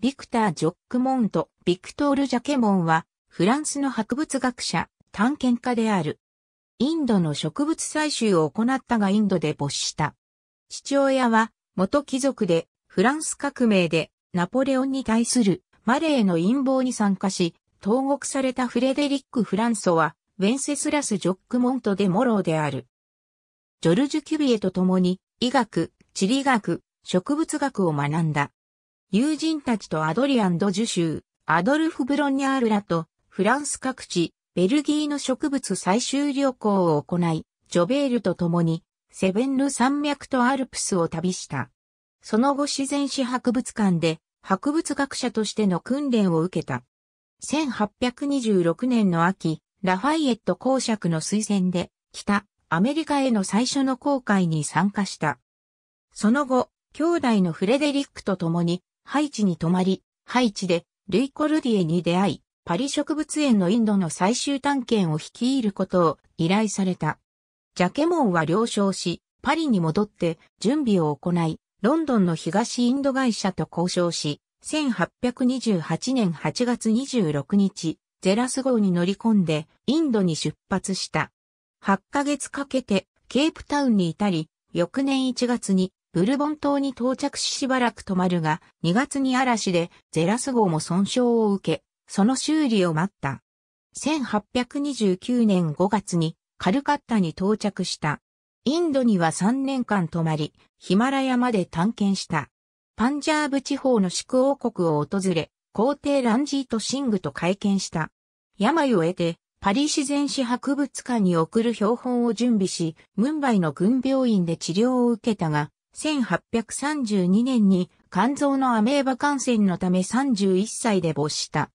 ビクター・ジョックモンとビクトール・ジャケモンは、フランスの博物学者、探検家である。インドの植物採集を行ったがインドで没した。父親は、元貴族で、フランス革命で、ナポレオンに対するマレーの陰謀に参加し、投獄されたフレデリック・フランソは、ウェンセスラス・ジョックモント・でモローである。ジョルジュ・キュビエと共に、医学、地理学、植物学を学んだ。友人たちとアドリアン・ド・受州、アドルフ・ブロニャールらと、フランス各地、ベルギーの植物採集旅行を行い、ジョベールと共に、セベンル山脈とアルプスを旅した。その後自然史博物館で、博物学者としての訓練を受けた。1826年の秋、ラファイエット公爵の推薦で、北、アメリカへの最初の航海に参加した。その後、兄弟のフレデリックと共に、ハイチに泊まり、ハイチでルイ・コルディエに出会い、パリ植物園のインドの最終探検を率いることを依頼された。ジャケモンは了承し、パリに戻って準備を行い、ロンドンの東インド会社と交渉し、1828年8月26日、ゼラス号に乗り込んでインドに出発した。8ヶ月かけてケープタウンに至り、翌年1月にブルボン島に到着ししばらく止まるが、2月に嵐でゼラス号も損傷を受け、その修理を待った。1829年5月にカルカッタに到着した。インドには3年間泊まり、ヒマラヤまで探検した。パンジャーブ地方の宿王国を訪れ、皇帝ランジート・シングと会見した。病を得て、パリ自然史博物館に送る標本を準備し、ムンバイの軍病院で治療を受けたが、1832年に肝臓のアメーバ感染のため31歳で没した。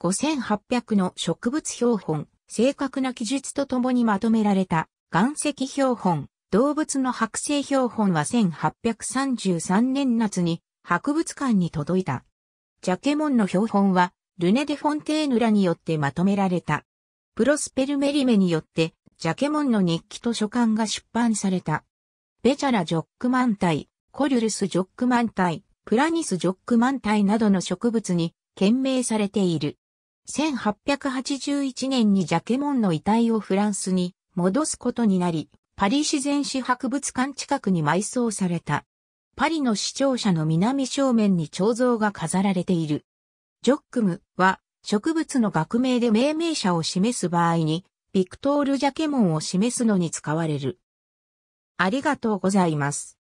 5800の植物標本、正確な記述とともにまとめられた岩石標本、動物の剥製標本は1833年夏に博物館に届いた。ジャケモンの標本はルネ・デ・フォンテーヌらによってまとめられた。プロスペル・メリメによってジャケモンの日記と書簡が出版された。ベチャラジョックマンタイ、コリュルスジョックマンタイ、プラニスジョックマンタイなどの植物に懸命されている。1881年にジャケモンの遺体をフランスに戻すことになり、パリ自然史博物館近くに埋葬された。パリの市庁舎の南正面に彫像が飾られている。ジョックムは植物の学名で命名者を示す場合に、ビクトール・ジャケモンを示すのに使われる。ありがとうございます。